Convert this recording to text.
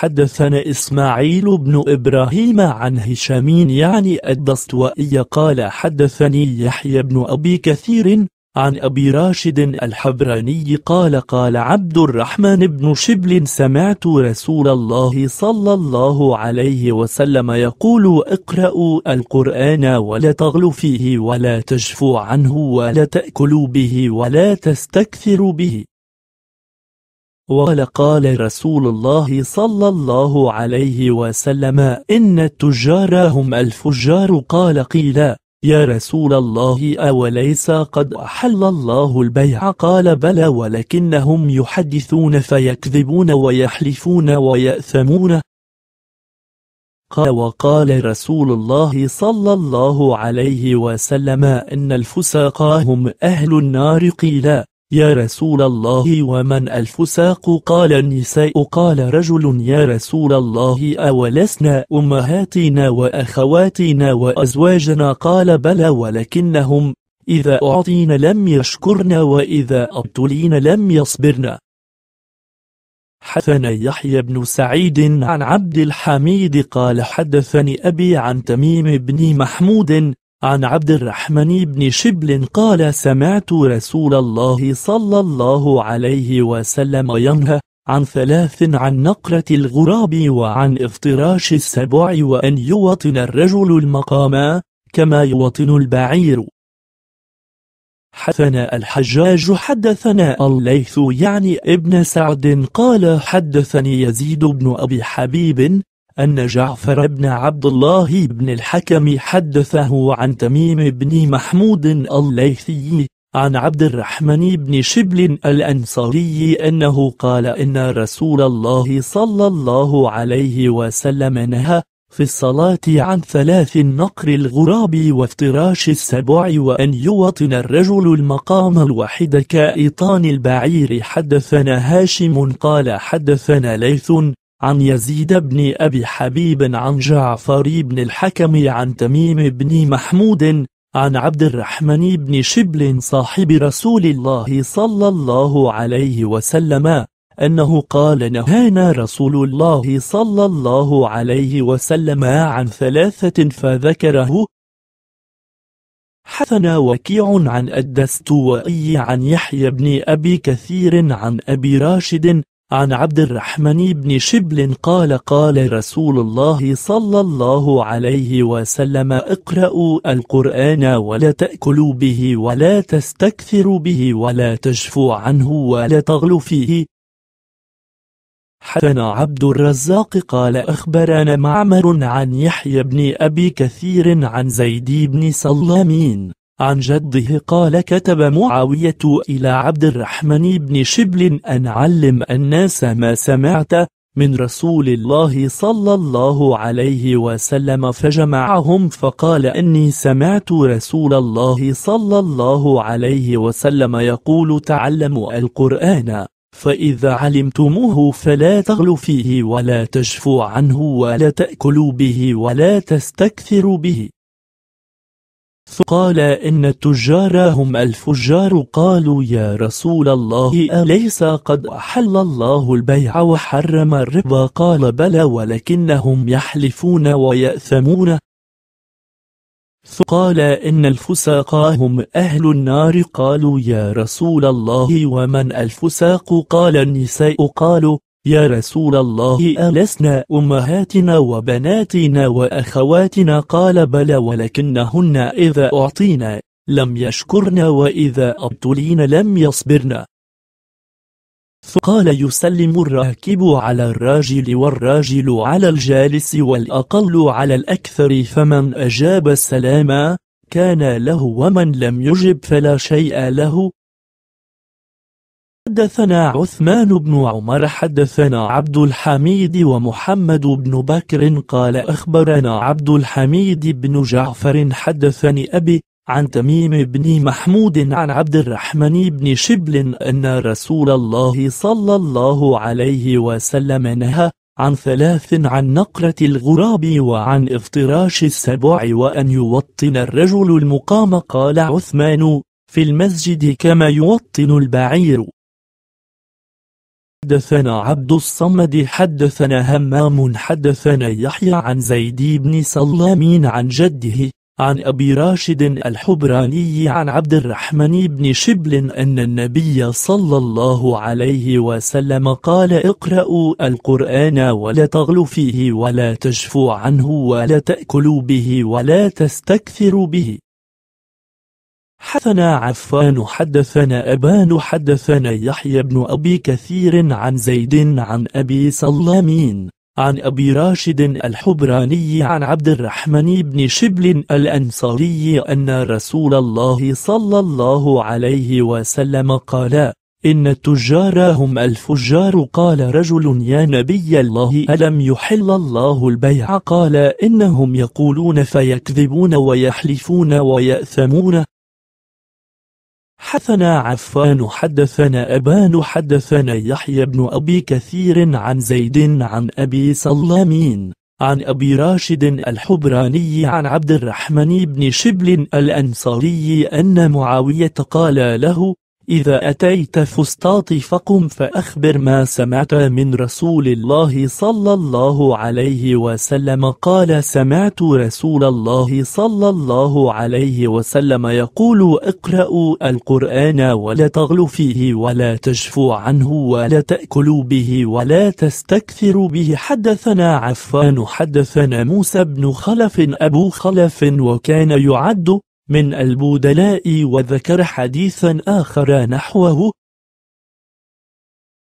حدثنا إسماعيل بن إبراهيم عن هشام يعني الدستوائي قال حدثني يحيى بن أبي كثير عن أبي راشد الحبراني قال قال عبد الرحمن بن شبل سمعت رسول الله صلى الله عليه وسلم يقول اقرأوا القرآن ولا تغلوا فيه ولا تجفوا عنه ولا تأكلوا به ولا تستكثروا به وقال قال رسول الله صلى الله عليه وسلم إن التجار هم الفجار قال قيل يا رسول الله أوليس قد أحل الله البيع قال بلى ولكنهم يحدثون فيكذبون ويحلفون ويأثمون قال وقال رسول الله صلى الله عليه وسلم إن الفساق هم أهل النار قيل يا رسول الله ومن الفساق قال النساء قال رجل يا رسول الله أولسنا أمهاتنا وأخواتنا وأزواجنا قال بلى ولكنهم إذا أعطين لم يشكرن وإذا أبتلين لم يصبرن حدثنا يحيى بن سعيد عن عبد الحميد قال حدثني أبي عن تميم بن محمود عن عبد الرحمن بن شبل قال سمعت رسول الله صلى الله عليه وسلم ينهى عن ثلاث عن نقرة الغراب وعن افتراش السبع وأن يوطن الرجل المقام كما يوطن البعير حدثنا الحجاج حدثنا الليث يعني ابن سعد قال حدثني يزيد بن أبي حبيب أن جعفر بن عبد الله بن الحكم حدثه عن تميم بن محمود الليثي عن عبد الرحمن بن شبل الأنصاري أنه قال إن رسول الله صلى الله عليه وسلم نهى في الصلاة عن ثلاث نقر الغراب وافتراش السبع وأن يوطن الرجل المقام الواحد كإيطان البعير حدثنا هاشم قال حدثنا ليث عن يزيد بن أبي حبيب عن جعفر بن الحكم عن تميم بن محمود عن عبد الرحمن بن شبل صاحب رسول الله صلى الله عليه وسلم أنه قال نهانا رسول الله صلى الله عليه وسلم عن ثلاثة فذكره حثنا وكيع عن الدستوائي عن يحيى بن أبي كثير عن أبي راشد عن عبد الرحمن بن شبل قال قال رسول الله صلى الله عليه وسلم اقرأوا القرآن ولا تأكلوا به ولا تستكثروا به ولا تجفوا عنه ولا تغلوا فيه حدثنا عبد الرزاق قال أخبرنا معمر عن يحيى بن أبي كثير عن زيد بن سلامين عن جده قال كتب معاوية إلى عبد الرحمن بن شبل أن علم الناس ما سمعت من رسول الله صلى الله عليه وسلم فجمعهم فقال أني سمعت رسول الله صلى الله عليه وسلم يقول تعلموا القرآن فإذا علمتموه فلا تغلوا فيه ولا تجفوا عنه ولا تأكلوا به ولا تستكثروا به فقال إن التجار هم الفجار قالوا يا رسول الله أليس قد أحل الله البيع وحرم الربا قال بلى ولكنهم يحلفون ويأثمون فقال إن الفساق هم أهل النار قالوا يا رسول الله ومن الفساق قال النساء قالوا يا رسول الله ألسنا أمهاتنا وبناتنا وأخواتنا قال بلى ولكنهن إذا أعطينا لم يشكرن وإذا أبتلين لم يصبرن قال يسلم الراكب على الراجل والراجل على الجالس والأقل على الأكثر فمن أجاب السلام كان له ومن لم يجب فلا شيء له حدثنا عثمان بن عمر حدثنا عبد الحميد ومحمد بن بكر قال أخبرنا عبد الحميد بن جعفر حدثني أبي عن تميم بن محمود عن عبد الرحمن بن شبل أن رسول الله صلى الله عليه وسلم نهى عن ثلاث عن نقرة الغراب وعن افتراش السبع وأن يوطن الرجل المقام قال عثمان في المسجد كما يوطن البعير حدثنا عبد الصمد حدثنا همام حدثنا يحيى عن زيد بن سلام عن جده عن أبي راشد الحبراني عن عبد الرحمن بن شبل أن النبي صلى الله عليه وسلم قال اقرأوا القرآن ولا تغلوا فيه ولا تجفوا عنه ولا تأكلوا به ولا تستكثروا به حدثنا عفان حدثنا أبان حدثنا يحيى بن أبي كثير عن زيد عن أبي سلامين عن أبي راشد الحبراني عن عبد الرحمن بن شبل الأنصاري أن رسول الله صلى الله عليه وسلم قال إن التجار هم الفجار قال رجل يا نبي الله ألم يحل الله البيع قال إنهم يقولون فيكذبون ويحلفون ويأثمون حثنا عفان حدثنا أبان حدثنا يحيى بن أبي كثير عن زيد عن أبي سلامين عن أبي راشد الحبراني عن عبد الرحمن بن شبل الأنصاري أن معاوية قال له إذا أتيت فسطاط فقم فأخبر ما سمعت من رسول الله صلى الله عليه وسلم قال سمعت رسول الله صلى الله عليه وسلم يقول اقرأوا القرآن ولا تغلوا فيه ولا تجفوا عنه ولا تأكلوا به ولا تستكثروا به حدثنا عفان حدثنا موسى بن خلف أبو خلف وكان يعد من البودلاء وذكر حديثا آخر نحوه